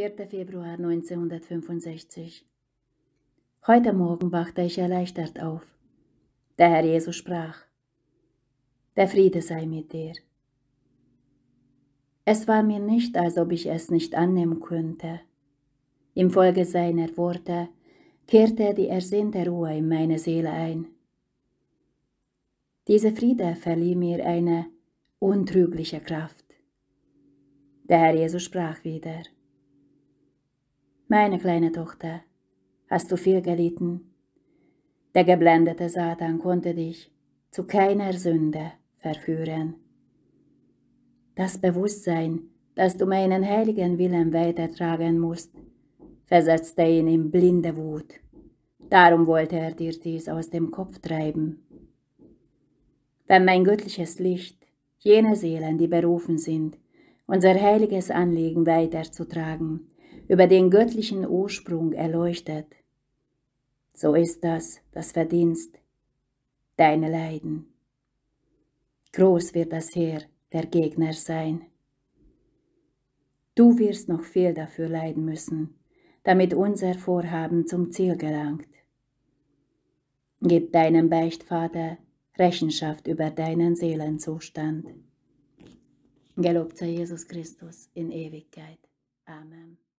4. Februar 1965 Heute Morgen wachte ich erleichtert auf. Der Herr Jesus sprach, der Friede sei mit dir. Es war mir nicht, als ob ich es nicht annehmen könnte. Infolge seiner Worte kehrte die ersehnte Ruhe in meine Seele ein. Dieser Friede verlieh mir eine untrügliche Kraft. Der Herr Jesus sprach wieder. Meine kleine Tochter, hast du viel gelitten. Der geblendete Satan konnte dich zu keiner Sünde verführen. Das Bewusstsein, dass du meinen heiligen Willen weitertragen musst, versetzte ihn in blinde Wut. Darum wollte er dir dies aus dem Kopf treiben. Wenn mein göttliches Licht, jene Seelen, die berufen sind, unser heiliges Anliegen weiterzutragen, über den göttlichen Ursprung erleuchtet. So ist das das Verdienst, deine Leiden. Groß wird das Heer der Gegner sein. Du wirst noch viel dafür leiden müssen, damit unser Vorhaben zum Ziel gelangt. Gib deinem Beichtvater Rechenschaft über deinen Seelenzustand. Gelobt sei Jesus Christus in Ewigkeit. Amen.